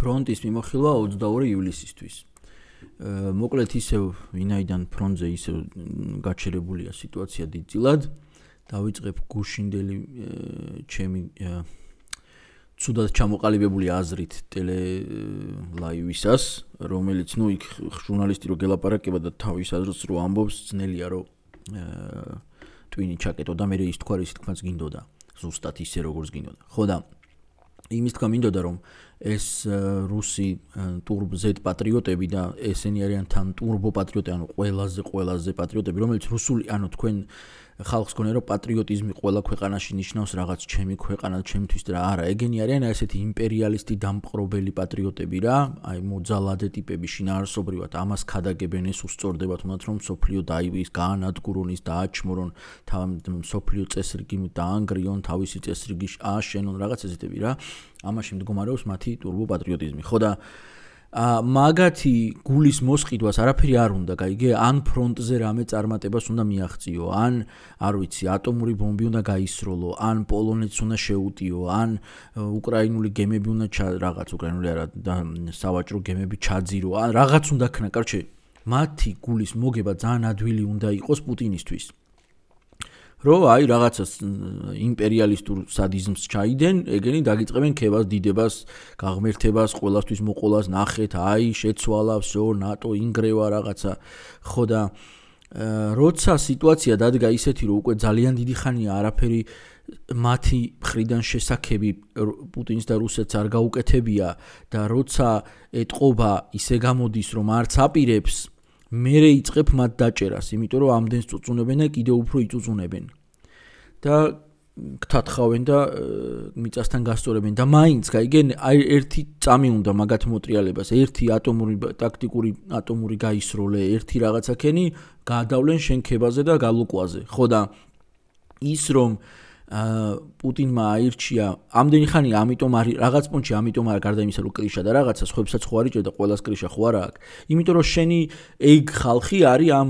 ფრონტის მიმოხილვა 22 ივლისისთვის. მოკლედ ისე ვინაიდან ფრონტზე ისე გაჩერებულია სიტუაცია დიდწილად. დავიწყებ გუშინდელი ჩემი ცუდად ჩამოყალიბებული აზრით ტელე ლაივისას, რომელიც ნუ იქ ჟურნალისტი რო გელაპარაკება და თავის აზრს რო ამბობს, ძნელია რო ტვინი ჩაკეტო და მე ის თქვა რის თქმაც გინდოდა, ზუსტად ისე როგორც გინდოდა. ხო და იმის თქვა მინდოდა რომ ეს э, რუსი э, ტურბ ზეთ პატრიოტები და ესენი არიან თან ტურბო პატრიოტები, ანუ ყველაზე ყველაზე პატრიოტები, რომელიც რუსული, ანუ თქვენ ხალხს გონია რომ პატრიოტიზმი ყველა ქვეყანაში ნიშნავს რაღაც ჩემი ქვეყანა ჩემთვის და არა ეგენი არიან ესეთი იმპერიალისტი დამპყრობელი პატრიოტები რა აი მოძალადე ტიპები შინაარსობრივად ამას ხადაგებენ ეს უსწორდებათ მათ რომ სოფლიო დაივის განადგურონის დააჩმორონ თავი სოფლიო წესრიგი დაანგრიონ თავისი წესრიგი აშენონ რაღაც ეზეთები რა ამაში მდგომარეობს მათი ტურბო პატრიოტიზმი ხო და ა მაგათი გულის მოსყიდვას არაფერი არ უნდა, გაიგე? ან ფრონტზე რამე წარმატებას უნდა მიაღწიო, ან არ ვიცი, ატომური ბომბი უნდა გაისროლო, ან პოლონეთს უნდა შეუტიო, ან უკრაინული გემები უნდა ჩა რაღაც უკრაინული არა და სავაჭრო გემები ჩაძირო, ან რაღაც უნდა ქნა, კარჩე. მათი გულის მოგება ძალიან ადვილი უნდა იყოს პუტინისთვის. რომ აი რაღაცას იმპერიალისტურ სადიზმს ჩაიდენ, ეგენი დაგიწყებენ ქებას, დიდებას, გაღმერთებას, ყოველთვის მოყოლას ნახეთ, აი შეცვალავს ო ნატო ინგრევა რაღაცა. ხო და როცა სიტუაცია დადგა ისეთი, რომ უკვე ძალიან დიდი ხანია არაფერი მათი მხრიდან შესაძები პუტინს და რუსეთს არ გაუკეთებია და როცა ეტყობა ისე გამოდის რომ არც აპირებს მე რე იწებ მათ დაჭერას, იმიტომ რომ ამდენს წუწუნებენ და კიდე უფრო იწუწუნებენ. და გთათხავენ და მიწასთან გასწორებენ და მაინც გაიგენ აი ერთი წამი უნდა მაგათ მოტრიალებას ერთი ატომური ტაქტიკური ატომური გაისროლე ერთი რაღაცა ქენი გადავლენ შენ ქებაზე და გალუკვაზე ხო და ის რომ პუტინმა აირჩია ამდენი ხანი ამიტომ არის რაღაც პონჩი ამიტომ არ გარდა იმისა რომ კრიშა და რაღაცა სხვებსაც ხო არიჭერ და ყოველას კრიშა ხო არა აქვს იმიტომ რომ შენი ეგ ხალხი არის ამ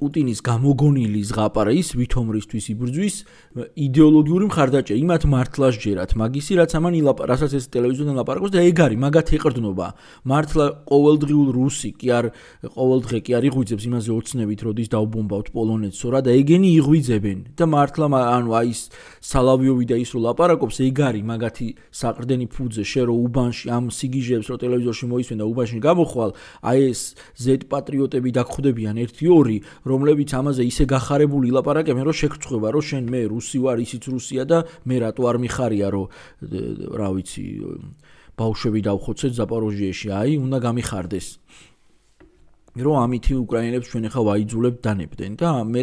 პუტინის გამოგონილი ზღაპარა ის ვითომრისთვის იბრძვის იდეოლოგიური მხარდაჭერა იმათ მართლა შეერათ მაგისი რაც ამან ილაპ რასაც ეს ტელევიზიიდან ლაპარაკობს და ეგარი მაგათ ეყრდნობა მართლა ყოველდღიურ რუსი კი არ ყოველდღე კი არ იღვიძებს იმაზე ოცნებით როდის დაუბომბავთ პოლონეთს ორა და ეგენი იღვიძებენ და მართლა ანუ აი ეს სალავიოვი და ის რო ლაპარაკობს ეგარი მაგათი საყრდენი ფუძე შე რო უბანში ამ სიგიჟეებს რო ტელევიზორში მოისვენ და უბანში გამოხვალ აი ეს ზეთ პატრიოტები დაგხვდებიან 1 2 რომლებიც ამაზე ისე gaharebuli ლაპარაკებენ, რომ შეგრცხვება, რომ შენ მე რუსი ვარ, ისიც რუსია და მე rato არ მიხარია, რომ რა ვიცი, ბავშვები დავხოცეთ ზაპოროჟიეში, აი, უნდა გამიხარდეს. რო ამითი უკრაინელებს ჩვენ ახლა ვაიძულებ დანებდნენ და მე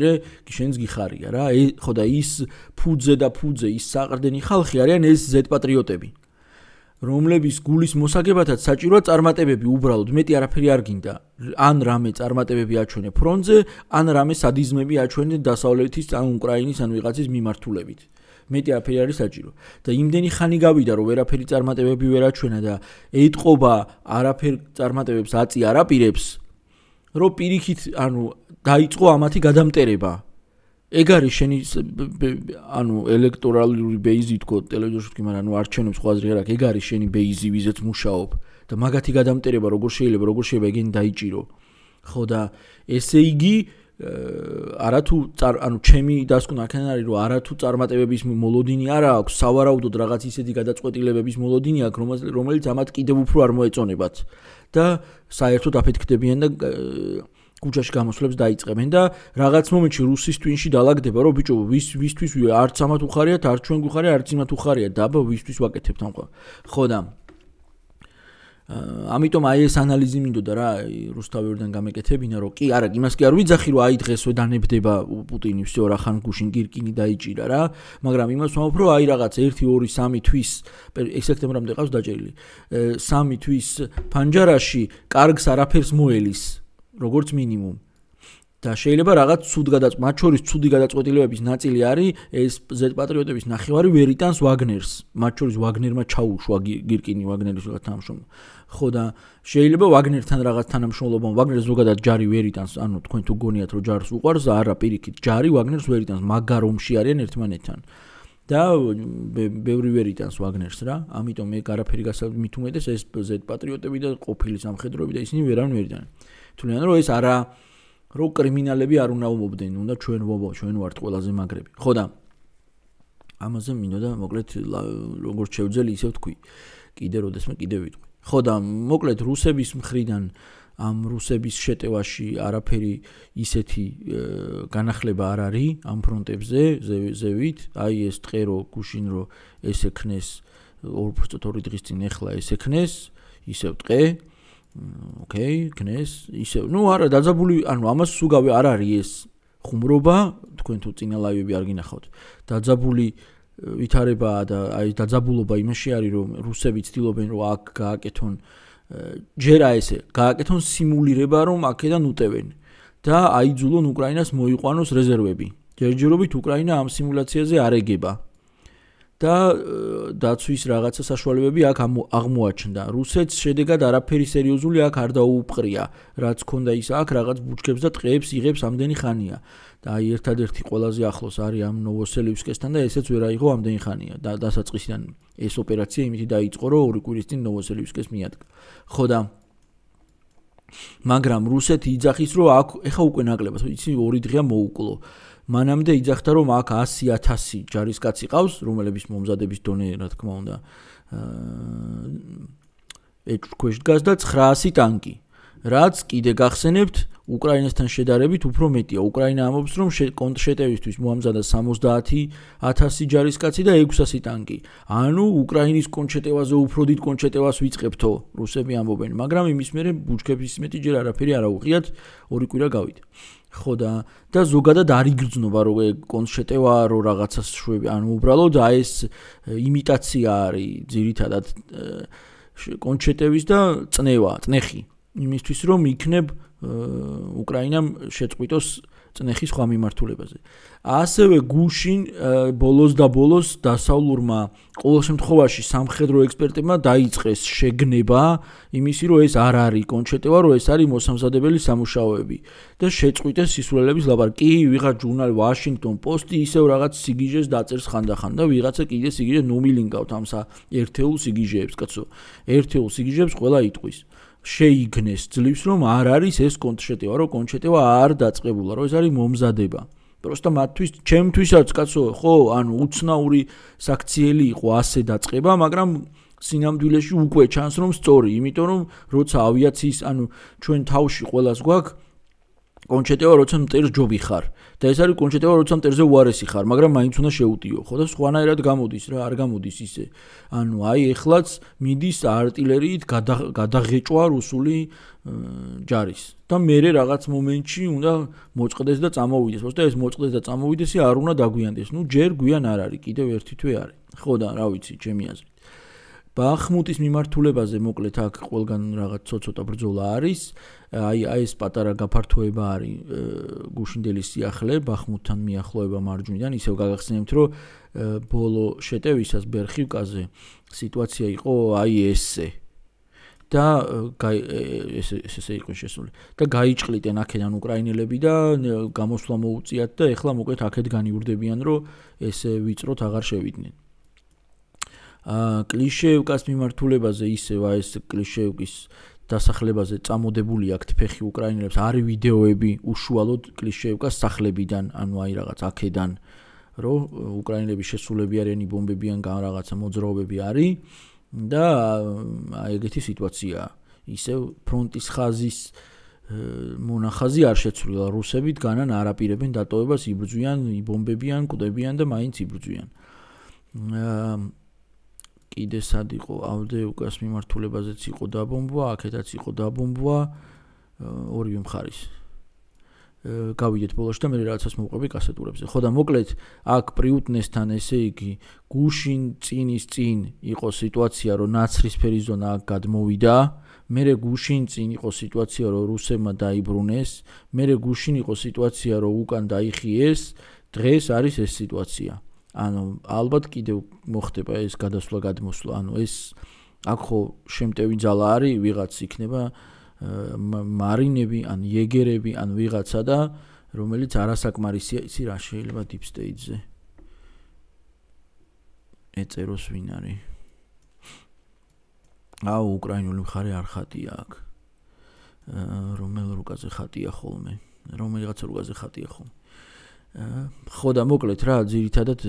შენს გიხარია რა ხო და ის ფუძე და ფუძე ის საყრდენი ხალხი არიან ეს ზეთ პატრიოტები რომლების გულის მოსაგებათაც საჭიროა წარმატებები უბრალოდ მეტი არაფერი არ გინდა ან რამე წარმატებები აჩვენე ფრონტზე ან რამე სადიზმები აჩვენე დასავლეთის ან უკრაინის ან ვიღაცის მიმართულებით მეტი არაფერი არის საჭირო და იმდენი ხანი გავიდა რომ ვერაფერი წარმატებები ვერ აჩვენა და ეთყობა არაფერ წარმატებებს აწი არაპირებს რომ პირიქით ანუ დაიწყო ამათი გადამტერება ეგ არის შენი ანუ ელექტორალური ბეიზი თქო ტელევიზორში თქვი მაგრამ ანუ არჩენებს ხო აზრი არ აქვს ეგ არის შენი ბეიზი ვიზეც მუშაობ და მაგათი გადამტერება როგორ შეიძლება როგორ შეიძლება ეგენი დაიჭირო ხო და ესე იგი არათუ ანუ ჩემი დასკვნა ქენ არის რომ არათუ წარმატებების მოლოდინი არ აქვს სავარაუდოდ რაღაც ისეთი გადაწყვეტილებების მოლოდინი აქვს რომელიც ამათ კიდევ უფრო არ მოეწონებათ და საერთოდ აფეთქდებიან და გუჩაში გამოსვლებს დაიწყებენ და რაღაც მომენტში რუსის ტვინში დაალაგდება რომ ბიჭო ვის ვისთვის არც ამათ უხარიათ არც ჩვენ გვხარია არც იმათ უხარია დაბა ვისთვის ვაკეთებთ ამყა ხო და ამიტომ აი ეს ანალიზი მინდოდა რა რუსთავიურიდან გამეკეთებინა რომ კი არა იმას კი არ ვიძახი რომ აი დღესვე დანებდება პუტინი всё რა ხან გუშინ გირკინი დაიჭირა რა მაგრამ იმას ვამბობ რომ აი რაღაც 1 2 3 თვის ეს სექტემბრამდე ყავს დაჭერილი 3 თვის ფანჯარაში კარგს არაფერს მოელის როგორც მინიმუმ და შეიძლება რაღაც ცუდ გადაწყვეტ, მათ შორის ცუდი გადაწყვეტილებების ნაწილი არის ეს ზეთ პატრიოტების ნახევარი ვერიტანს ვაგნერს. მათ შორის ვაგნერმა ჩაუშვა გირკინი ვაგნერის რაღაც თანამშრომლო. ხო და შეიძლება ვაგნერთან რაღაც თანამშრომლობა, ვაგნერს ზოგადად ჯარი ვერიტანს, ანუ თქვენ თუ გონიათ რომ ჯარს უყარს, არა პირიქით, ჯარი ვაგნერს ვერიტანს, მაგარომში არიან ერთმანეთთან. და ბევრი ვერიტანს ვაგნერს რა, ამიტომ მე გარაფერი გასაგებია მით უმეტეს ეს ზეთ პატრიოტები და ყოფილი სამხედროები და ისინი ვერან ვერიტანს. თვლიან რომ ეს არა რომ კრიმინალები არ უნდა უმობდნენ, უნდა ჩვენ ვობა, ჩვენ ვართ ყველაზე მაგრები. ხო და ამაზე მინდა და მოკლედ როგორც შევძელი ისე ვთქვი. კიდე როდესმე კიდე ვიტყვი. ხო და მოკლედ რუსების მხრიდან ამ რუსების შეტევაში არაფერი ისეთი განახლება არ არის ამ ფრონტებზე ზევით. აი ეს ტყე რო გუშინ რო ესექნეს 2.2 დღის წინ ახლა ესექნეს ისევ ტყე. აა ოკეი, გნეს, ისე, ну, არა, დაძაბული, ანუ ამას სუგავე არ არის ეს ხუმრობა, თქვენ თუ წინა ლაივები არ გინახავთ. დაძაბული ვითარება და აი დაძაბულობა იმაში არის, რომ რუსები ცდილობენ, რომ აქ გააკეთონ ჯერა ესე, გააკეთონ სიმულირება, რომ აქედან უტევენ და აიძულონ უკრაინას მოიყვანოს რეზერვები. ჯერჯერობით უკრაინა ამ სიმულაციაზე არ ეგება. და დაცვის რაღაცა საშუალებები აქ აღმოაჩნდა. რუსეთს შედეგად არაფერი სერიოზული აქ არ დაუპყრია, რაც ქონდა ის აქ რაღაც ბუჩქებს და ტყეებს იღებს ამდენი ხანია. და აი ერთადერთი ყველაზე ახლოს არის ამ ნოვოსელიუსკესთან და ესეც ვერ აიღო ამდენი ხანია. და დასაწყისიდან ეს ოპერაცია იმითი დაიწყო, რომ ორი კვირის წინ ნოვოსელიუსკეს მიადგა. ხო და მაგრამ რუსეთი იძახის, რომ აქ ეხა უკვე ნაკლებად, იცი ორი დღეა მოუკლო. მანამდე იძახდა რომ აქ 100000 ჯარისკაცი ყავს რომლების მომზადების დონე რა თქმა უნდა აა ეჭქვეშ დგას და 900 ტანკი რაც კიდე გახსენებთ უკრაინასთან შედარებით უფრო მეტია. უკრაინა ამბობს, რომ კონტრშეტევისთვის მოამზადა 70000 ჯარისკაცი და 600 ტანკი. ანუ უკრაინის კონტრშეტევაზე უფრო დიდ კონტრშეტევას ვიწყებთო, რუსები ამბობენ, მაგრამ იმის მერე ბუჩქების მეტიჯერ არაფერი არ აუყიათ, ორი კვირა გავით. ხო და და ზოგადად არ იგრძნობა რომ კონტრშეტევა რო რაღაცას შუები, ანუ უბრალოდ აი ეს იმიტაცია არის, ძირითადად კონტრშეტევის და წნევა, წნეხი. იმისთვის რომ იქნებ უკრაინამ შეწყვიტოს წნეხის ხვა მიმართულებაზე. ასევე გუშინ ბოლოს და ბოლოს დასავლურმა ყოველ შემთხვევაში სამხედრო ექსპერტებმა დაიწყეს შეგნება იმისი, რომ ეს არ არის კონჩეტევა, რომ ეს არის მოსამზადებელი სამუშაოები და შეწყვიტეს სისრულების ლაბარკი, ვიღაც ჟურნალ Washington Post-ი ისევ რაღაც სიგიჟეს დაწერს ხანდახან და ვიღაცა კიდე სიგიჟე ნუმილინგავთ ამსა ერთეულ სიგიჟეებს, კაცო. ერთეულ სიგიჟეებს ყველა იტყვის. შეიგნეს ძლივს რომ არ არის ეს კონტრშეტევა, რომ კონტრშეტევა არ დაწቀბულა, რომ ეს არის მომზადება. просто მათთვის ჩემთვისაც კაცო ხო ანუ უცნაური საქციელი იყო ასე დაწቀება მაგრამ სინამდვილეში უკვე ჩანს რომ სწორი იმიტომ რომ როცა ავიაციის ანუ ჩვენ თავში ყოველას გვაქვს კონჩეტევა როცა მტერს ჯობი ხარ და ეს არის კონჩეტევა, როცა მტერზე უარესი ხარ, მაგრამ მაინც უნდა შეუტიო, ხო და სხვანაირად გამოდის რა, არ გამოდის ისე. ანუ აი ეხლაც მიდის артиლერიით გადაღეჭვა რუსული ჯარის და მეરે რაღაც მომენტში უნდა მოწყდეს და წამოვიდეს. უბრალოდ ეს მოწყდეს და წამოვიდესი არ უნდა დაგვიანდეს. ნუ ჯერ გვიან არ არის, კიდევ ერთი თვე არის. ხო და რა ვიცი, ჩემი აზრი. ბახმუტის მიმართულებაზე მოკლედ აქ ყველგან რაღაც ცოტა ბრძოლა არის. აი აი ეს პატარა გაფართოება არის გუშინდელის სიახლე ბახმუტთან მიახლოება მარჯვნიდან. ისევ გაგახსენებთ, რომ ბოლო შეტევისას ბერხივკაზე სიტუაცია იყო აი ესე. და ეს ესე იყო შესული. და გაიჭყლიდნენ აქედან უკრაინელები და გამოსვლა მოუწიათ და ეხლა მოკლედ აქედ განიურდებიან, რომ ესე ვიწროთ აღარ შევიდნენ. კლიშეევკას მიმართულებაზე ისევა ეს კლიშეევკის დასახლებაზე წამოდებული აქვს ფეხი უკრაინელებს არი ვიდეოები უშუალოდ კლიშეევკას სახლებიდან ანუ აი რაღაც აქედან რომ უკრაინელები შესულები არიან იბომბებიან გან რაღაც მოძრაობები არის და აი ეგეთი სიტუაცია ისევ ფრონტის ხაზის მონახაზი არ შეცვლილა რუსები დგანან არაპირებენ დატოვებას იბრძვიან იბომბებიან კვდებიან და მაინც იბრძვიან აა კიდე სად იყო ავდეუკას მიმართულებაზეც იყო დაბომბვა, აქეთაც იყო დაბომბვა ორივე მხარეს. გავიდეთ ბოლოში და მე რაღაცას მოვყვები კასეტურებზე. ხო და მოკლედ აქ პრიუტნესთან ესე იგი გუშინ წინის წინ იყო სიტუაცია, რომ ნაცრისფერი ზონა აქ გადმოვიდა. მერე გუშინ წინ იყო სიტუაცია, რომ რუსებმა დაიბრუნეს. მერე გუშინ იყო სიტუაცია, რომ უკან დაიხიეს. დღეს არის ეს სიტუაცია. ანუ ალბათ კიდე მოხდება ეს გადასვლა გადმოსვლა, ანუ ეს აქ ხო შემტევი ძალა არის, ვიღაც იქნება მარინები, ან ეგერები, ან ვიღაცა და რომელიც არასაკმარისია ისი რა შეიძლება დიპ სტეიჯზე ეწეროს ვინ არის? აუ უკრაინული მხარე არ ხატია აქ. რომელ რუკაზე ხატია ხოლმე? რომელიღაცა რუკაზე ხატია ხოლმე? აა ხო და მოკლედ რა ძირითადად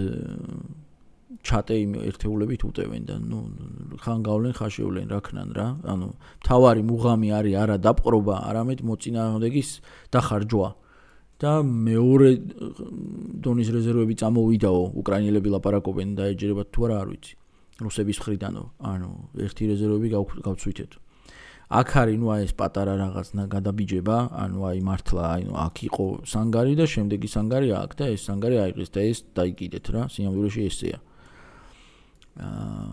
ჩატე იმ ერთეულებით უტევენ და ნუ ხან გავლენ ხაშეულენ რა ქნან რა ანუ თავარი მუღამი არის არა დაპყრობა არამედ მოწინააღმდეგის დახარჯვა და მეორე დონის რეზერვები წამოვიდაო უკრაინელები ლაპარაკობენ და ეჯერება თუ არა არ ვიცი რუსების მხრიდანო ანუ ერთი რეზერვები გავცვითეთ აქ არის ნუ აი ეს პატარა რაღაცნა გადაბიჯება, ანუ აი მართლა აი ნუ აქ იყო სანგარი და შემდეგი სანგარი აქ და ეს სანგარი აიღეს და ეს დაიგიდეთ რა, სიამბურში ესეა. აა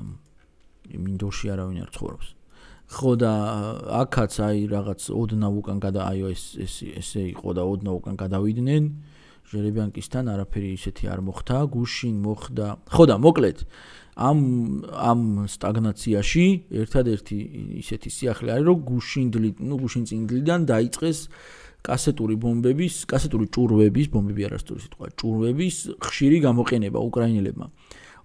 მინდოში არავინ არ ცხოვრობს. ხო და აქაც აი რაღაც ოდნა უკან გადა აი ეს ეს ესე იყო და ოდნა უკან გადავიდნენ. ჟერებიანკისთან არაფერი ისეთი არ მოხდა, გუშინ მოხდა. ხო და მოკლედ ამ ამ სტაგნაციაში ერთადერთი ისეთი სიახლე არის რომ გუშინდლი ნუ გუშინძლიდან დაიწყეს კასეტური ბომბების, კასეტური ჭურვების, ბომბები არასდროს ისეთქვა, ჭურვების ხშირი გამოყენება უკრაინელებმა.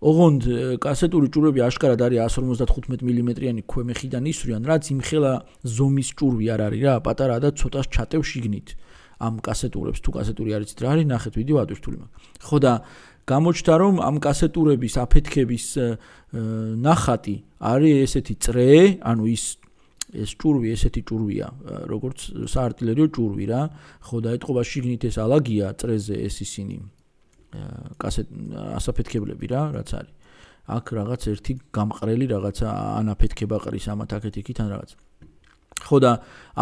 ოღონდ კასეტური ჭურვები აშკარად არის 155 მმ-იანი ქვემეხიდან ისვრიან, რაც იმხელა ზომის ჭურვი არ არის რა, პატარაა და ცოტას ჩატევს შიგნით. ამ კასეტურებს თუ კასეტური არის, რა არის, ნახეთ ვიდეო ატვირთული მაქვს. ხო და გამოჩნდა რომ ამ კასეტურების აფეთქების ნახატი არის ესეთი წრე, ანუ ის ეს ჭურვი, ესეთი ჭურვია, როგორც საარტილერიო ჭურვი რა, ხო დაეთყობა შიგნით ეს ალაგია წრეზე ეს ისინი კასეტ ასაფეთქებლები რა, რაც არის. აქ რაღაც ერთი გამყრელი რაღაცა ანაფეთქება ყრის ამათ აქეთ იქით ან რაღაცა. ხო და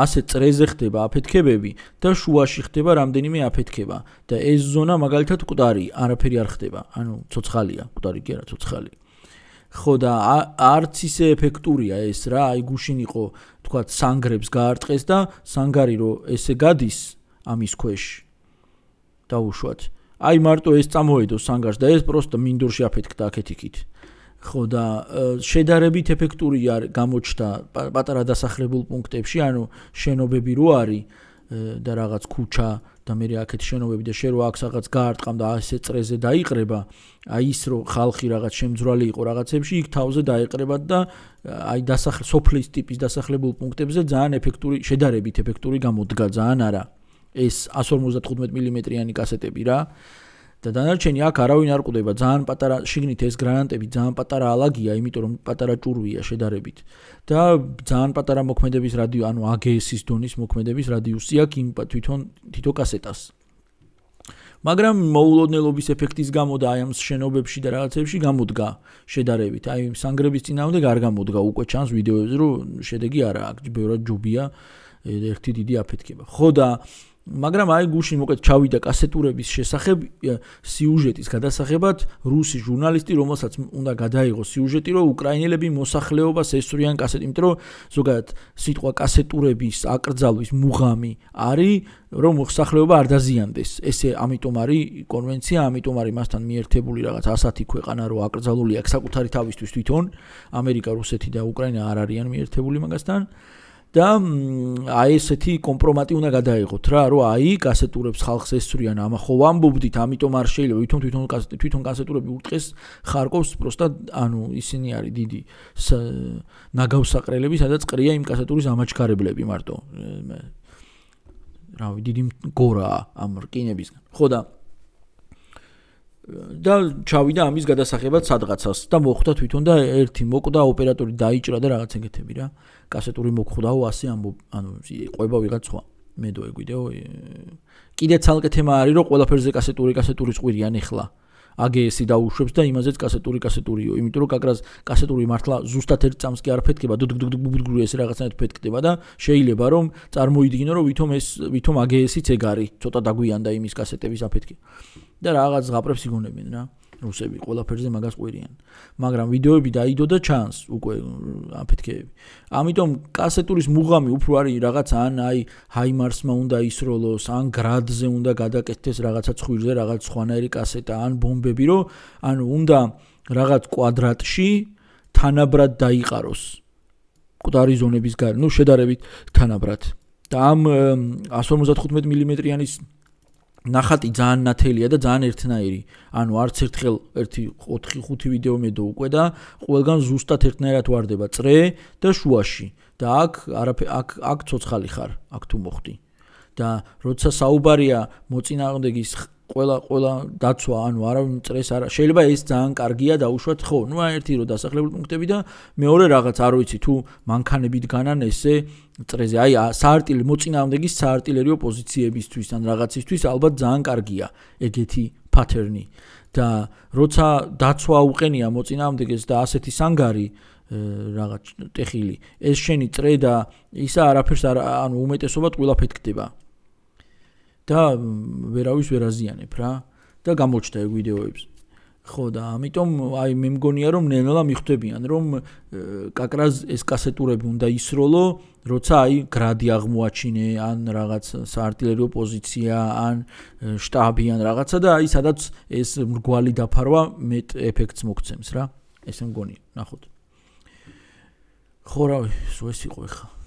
ასე წრეზე ხდება აფეთქებები და შუაში ხდება რამდენიმე აფეთქება და ეს ზონა მაგალითად მკვდარი არაფერი არ ხდება ანუ ცოცხალია მკვდარი კი არა ცოცხალი ხო და არც ისე ეფექტურია ეს რა აი გუშინ იყო თქვა სანგრებს გაარტყეს და სანგარი რო ესე გადის ამის ქვეშ დაუშვათ აი მარტო ეს წამოედო სანგარს და ეს პროსტო მინდურში აფეთქდა აქეთიქით ხო და შედარებით ეფექტური არ გამოჩნდა პატარა დასახლებულ პუნქტებში, ანუ შენობები რო არის და რაღაც ქუჩა და მე რაკეთ შენობები და შე რო აქ რაღაც გაარტყამდა ასე წრეზე დაიყრება, აი ის რო ხალხი რაღაც შემძვრალი იყო რაღაცებში, იქ თავზე დაიყრება და აი დასახლ სოფლის ტიპის დასახლებულ პუნქტებზე ძალიან ეფექტური შედარებით ეფექტური გამოდგა ძალიან არა. ეს 155 მმ-იანი კასეტები რა. და დანარჩენი აქ არავინ არ ყდება ძალიან პატარა შიგნით ეს გრანტები ძალიან პატარა ალაგია იმიტომ რომ პატარა ჭურვია შედარებით და ძალიან პატარა მოქმედების რადიო ანუ AGS-ის დონის მოქმედების რადიუსი აქ იმ თვითონ თვითო კასეტას მაგრამ მოულოდნელობის ეფექტის გამო და აი ამ შენობებში და რაღაცებში გამოდგა შედარებით აი სანგრების ძინავდე არ გამოდგა უკვე ჩანს ვიდეოებში რომ შედეგი არა აქვს ბევრად ჯუბია ერთი დიდი აფეთქება ხო და მაგრამ აი გუში მოკეთ ჩავიდა კასეტურების შესახებ სიუჟეტის გადასახებად რუსი ჟურნალისტი რომელსაც უნდა გადაიღო სიუჟეტი რომ უკრაინელები მოსახლეობას ესურიან კასეტი, იმიტომ რომ ზოგადად სიტყვა კასეტურების აკრძალვის მუღამი არის რომ მოსახლეობა არ დაზიანდეს. ესე ამიტომ არის კონვენცია, ამიტომ არის მასთან მიერთებული რაღაც ასათი ქვეყანა რომ აკრძალულია საკუთარი თავისთვის თვითონ ამერიკა, რუსეთი და უკრაინა არ არიან მიერთებული მაგასთან. და აი ესეთი კომპრომატი უნდა გადაიღოთ რა, რომ აი კასეტურებს ხალხს ესწრიან, ამა ხო ვამბობდით, ამიტომ არ შეიძლება თვითონ თვითონ კასეტი თვითონ კასეტურები უტყეს ხარკოვს პროსტა, ანუ ისინი არის დიდი ნაგავსაყრელები, სადაც ყრია იმ კასეტურის ამაჩქარებლები მარტო. რავი, დიდი გორა ამ რკინებისგან. ხო და და ჩავიდა ამის გადასახებად სადღაცას და მოხვდა თვითონ და ერთი მოკდა ოპერატორი დაიჭრა და რაღაც ეგეთები რა კასეტური მოხვდაო ასე ამ ანუ ყובה ვიღაც სხვა მე დოე ვიდეო კიდე ცალკე თემა არის რომ ყველაფერზე კასეტური კასეტურის ყვირიან ეხლა AGS-ი დაუშვებს და იმაზეც კასეტური კასეტურიო, იმიტომ რომ აკრას კასეტური მართლა ზუსტად ერთ წამს კი არ ფეთკება, დუგდუგდუგდუგდუგ ეს რაღაცნაირად ფეთკდება და შეიძლება რომ წარმოიდგინო რომ ვითომ ეს ვითომ AGS-იც ეგ არის, ცოტა დაგვიანდა იმის კასეტების აფეთკი. და რაღაც ზღაპრებს იგონებენ რა. რუსები ყველაფერზე მაგას ყვირიან. მაგრამ ვიდეოები დაიდო და ჩანს უკვე აფეთქეები. ამიტომ კასეტურის მუღამი უფრო არის რაღაც ან აი ჰაიმარსმა უნდა ისროლოს, ან გრადზე უნდა გადაკეთდეს რაღაცა ცხვირზე, რაღაც სხვანაირი კასეტა, ან ბომბები რო, ან უნდა რაღაც კვადრატში თანაბრად დაიყაროს. მკვდარი ზონების გარ, ну შედარებით თანაბრად. და ამ 155 მმ-იანის ნახატი ძალიან ნათელია და ძალიან ერთნაირი. ანუ არც ერთხელ 1.4-5 ვიდეო მე დაუკვე და ყველგან ზუსტად ერთნაირად واردება წრე და შუაში. და აქ არაფერ აქ აქ ცოცხალი ხარ, აქ თუ მოხდი. და როცა საუბარია მოწინააღმდეგის ყველა ყველა დაცვა ანუ არა წრეს არა შეიძლება ეს ძალიან კარგია დაუშვათ ხო ნუ ერთი რო დასახლებული პუნქტები და მეორე რაღაც არ ვიცი თუ მანქანებით განან ესე წრეზე აი საარტილ მოწინააღმდეგის საარტილერიო პოზიციებისთვის ან რაღაცისთვის ალბათ ძალიან კარგია ეგეთი პატერნი და როცა დაცვა უყენია მოწინააღმდეგეს და ასეთი სანგარი რაღაც ტეხილი ეს შენი წრე და ისა არაფერს არ ანუ უმეტესობა ყველა ფეთქდება და ვერავის ვერ აზიანებ რა და გამოჩნდა ეგ ვიდეოებს ხო და ამიტომ აი მე მგონია რომ ნელა მიხვდებიან რომ კაკრას ეს კასეტურები უნდა ისროლო როცა აი გრადი აღმოაჩინე ან რაღაც საარტილერიო პოზიცია ან штаბი ან რაღაცა და აი სადაც ეს მრგვალი დაფარვა მეტ ეფექტს მოგცემს რა ესე მგონია ნახოთ ხო რავი სულ ეს იყო ხო